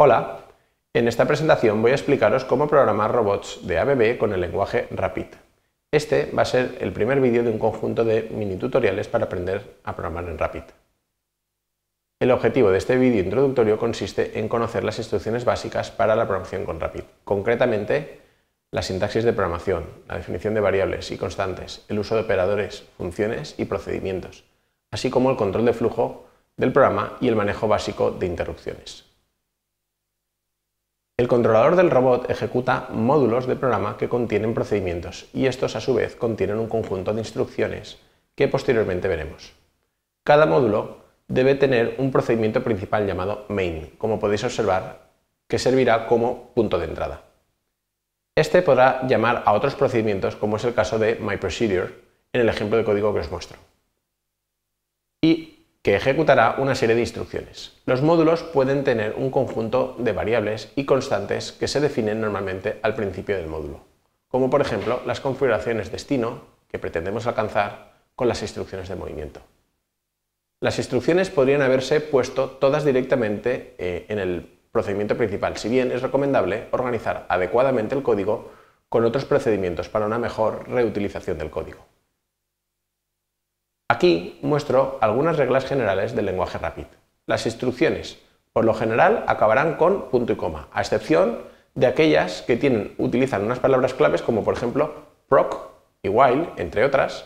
Hola, en esta presentación voy a explicaros cómo programar robots de ABB con el lenguaje Rapid. Este va a ser el primer vídeo de un conjunto de mini tutoriales para aprender a programar en Rapid. El objetivo de este vídeo introductorio consiste en conocer las instrucciones básicas para la programación con Rapid, concretamente la sintaxis de programación, la definición de variables y constantes, el uso de operadores, funciones y procedimientos, así como el control de flujo del programa y el manejo básico de interrupciones. El controlador del robot ejecuta módulos de programa que contienen procedimientos y estos a su vez contienen un conjunto de instrucciones que posteriormente veremos. Cada módulo debe tener un procedimiento principal llamado main, como podéis observar, que servirá como punto de entrada. Este podrá llamar a otros procedimientos como es el caso de myProcedure en el ejemplo de código que os muestro. Y que ejecutará una serie de instrucciones. Los módulos pueden tener un conjunto de variables y constantes que se definen normalmente al principio del módulo, como por ejemplo las configuraciones destino que pretendemos alcanzar con las instrucciones de movimiento. Las instrucciones podrían haberse puesto todas directamente eh, en el procedimiento principal, si bien es recomendable organizar adecuadamente el código con otros procedimientos para una mejor reutilización del código. Aquí muestro algunas reglas generales del lenguaje Rapid. Las instrucciones, por lo general, acabarán con punto y coma, a excepción de aquellas que utilizan unas palabras claves como por ejemplo proc y while, entre otras,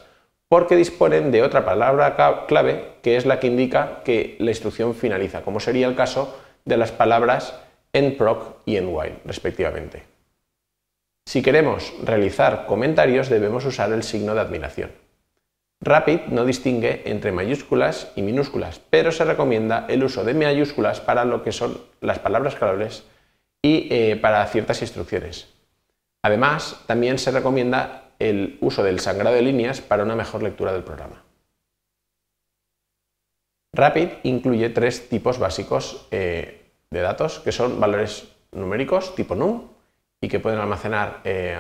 porque disponen de otra palabra clave que es la que indica que la instrucción finaliza, como sería el caso de las palabras en proc y en while, respectivamente. Si queremos realizar comentarios debemos usar el signo de admiración. Rapid no distingue entre mayúsculas y minúsculas, pero se recomienda el uso de mayúsculas para lo que son las palabras claves y eh, para ciertas instrucciones. Además, también se recomienda el uso del sangrado de líneas para una mejor lectura del programa. Rapid incluye tres tipos básicos eh, de datos, que son valores numéricos tipo num y que pueden almacenar eh,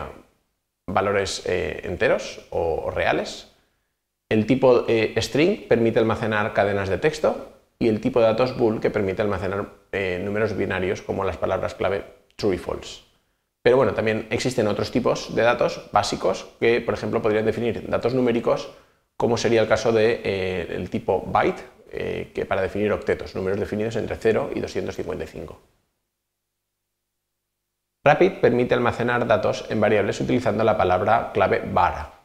valores enteros o reales el tipo eh, string permite almacenar cadenas de texto y el tipo de datos bool que permite almacenar eh, números binarios como las palabras clave true y false. Pero bueno, también existen otros tipos de datos básicos que, por ejemplo, podrían definir datos numéricos, como sería el caso del de, eh, el tipo byte, que para definir octetos, números definidos entre 0 y 255. Rapid permite almacenar datos en variables utilizando la palabra clave var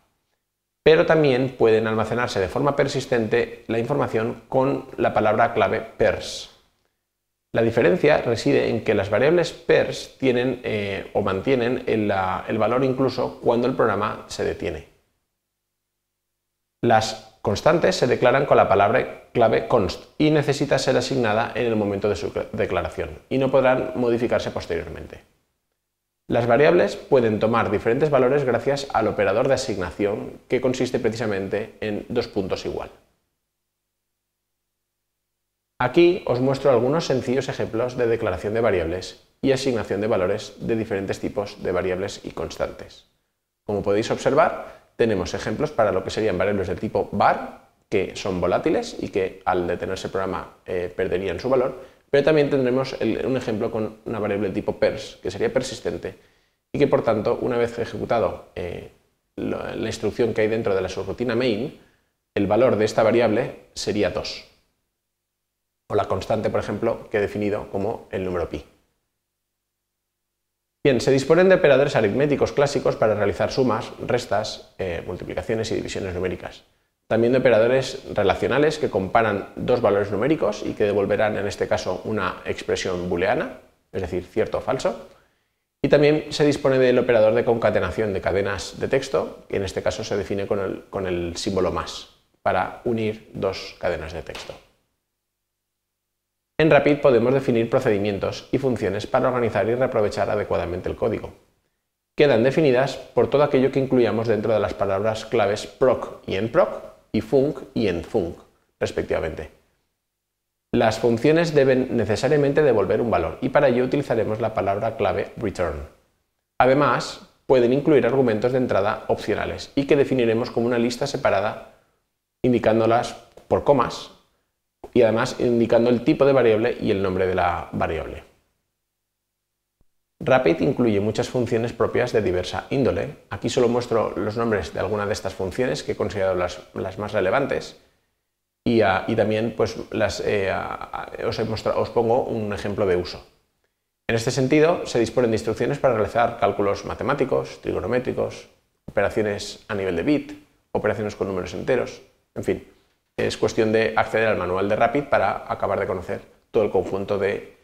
pero también pueden almacenarse de forma persistente la información con la palabra clave pers. La diferencia reside en que las variables pers tienen eh, o mantienen el, el valor incluso cuando el programa se detiene. Las constantes se declaran con la palabra clave const y necesita ser asignada en el momento de su declaración y no podrán modificarse posteriormente. Las variables pueden tomar diferentes valores gracias al operador de asignación, que consiste precisamente en dos puntos igual. Aquí os muestro algunos sencillos ejemplos de declaración de variables y asignación de valores de diferentes tipos de variables y constantes. Como podéis observar, tenemos ejemplos para lo que serían variables de tipo var, que son volátiles y que al detenerse el programa eh, perderían su valor, pero también tendremos un ejemplo con una variable tipo pers, que sería persistente, y que por tanto, una vez ejecutado eh, la, instrucción que hay dentro de la subrutina main, el valor de esta variable sería 2, o la constante, por ejemplo, que he definido como el número pi. Bien, se disponen de operadores aritméticos clásicos para realizar sumas, restas, eh, multiplicaciones y divisiones numéricas. También de operadores relacionales que comparan dos valores numéricos y que devolverán en este caso una expresión booleana, es decir, cierto o falso. Y también se dispone del operador de concatenación de cadenas de texto, que en este caso se define con el, símbolo más, para unir dos cadenas de texto. En Rapid podemos definir procedimientos y funciones para organizar y reaprovechar adecuadamente el código. Quedan definidas por todo aquello que incluyamos dentro de las palabras claves proc y en proc y func y en func, respectivamente. Las funciones deben necesariamente devolver un valor y para ello utilizaremos la palabra clave return. Además, pueden incluir argumentos de entrada opcionales y que definiremos como una lista separada indicándolas por comas y además indicando el tipo de variable y el nombre de la variable. Rapid incluye muchas funciones propias de diversa índole. Aquí solo muestro los nombres de algunas de estas funciones que he considerado las, más relevantes. Ah, y, también pues, las, eh, ah, ah, os, os pongo un ejemplo de uso. En este sentido, se disponen de instrucciones para realizar cálculos matemáticos, trigonométricos, operaciones a nivel de bit, operaciones con números enteros, en fin. Es cuestión de acceder al manual de Rapid para acabar de conocer todo el conjunto de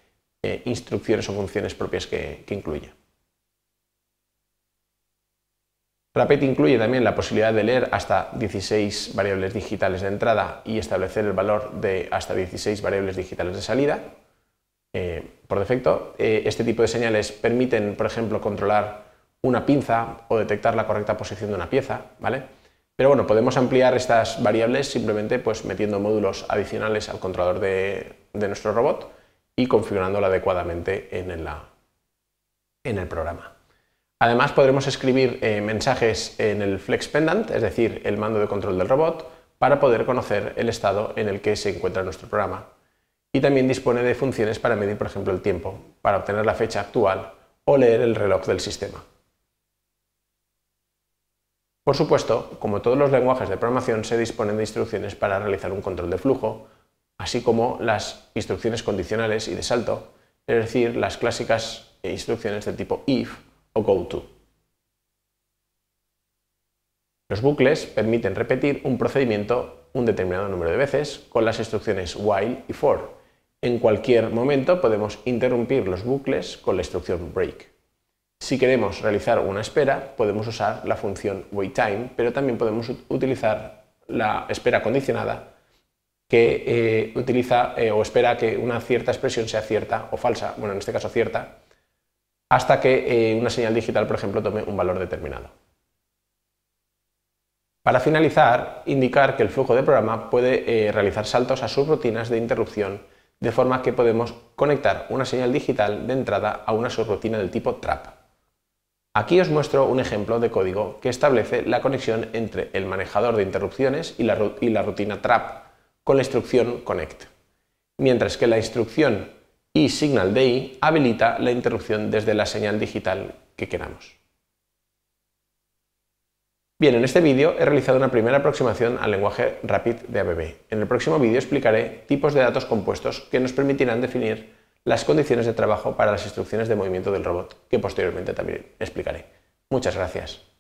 eh, instrucciones o funciones propias que, incluye. incluya. Rapid incluye también la posibilidad de leer hasta 16 variables digitales de entrada y establecer el valor de hasta 16 variables digitales de salida. Eh, por defecto, eh, este tipo de señales permiten, por ejemplo, controlar una pinza o detectar la correcta posición de una pieza, ¿vale? Pero bueno, podemos ampliar estas variables simplemente pues, metiendo módulos adicionales al controlador de nuestro robot y configurándola adecuadamente ah, en, el programa. Además podremos escribir eh, mensajes en el Flex Pendant, es decir, el mando de control del robot, para poder conocer el estado en el que se encuentra nuestro programa. Y también dispone de funciones para medir, por ejemplo, el tiempo, para obtener la fecha actual o leer el reloj del sistema. Por supuesto, como todos los lenguajes de programación, se disponen de instrucciones para realizar un control de flujo, así como las instrucciones condicionales y de salto, es decir, las clásicas instrucciones del tipo if o go to. Los bucles permiten repetir un procedimiento un determinado número de veces con las instrucciones while y for. En cualquier momento podemos interrumpir los bucles con la instrucción break. Si queremos realizar una espera, podemos usar la función wait time pero también podemos utilizar la espera condicionada que eh, utiliza eh, o espera que una cierta expresión sea cierta o falsa, bueno, en este caso cierta, hasta que eh, una señal digital, por ejemplo, tome un valor determinado. Para finalizar, indicar que el flujo de programa puede realizar saltos a subrutinas de interrupción, de forma que podemos conectar una señal digital de entrada a una subrutina del tipo trap. Aquí os muestro un ejemplo de código que establece la conexión entre el manejador de interrupciones y la rutina trap con la instrucción connect, mientras que la instrucción eSignalDI habilita la interrupción desde la señal digital que queramos. Bien, en este vídeo he realizado una primera aproximación al lenguaje Rapid de ABB. En el próximo vídeo explicaré tipos de datos compuestos que nos permitirán definir las condiciones de trabajo para las instrucciones de movimiento del robot, que posteriormente también explicaré. Muchas gracias.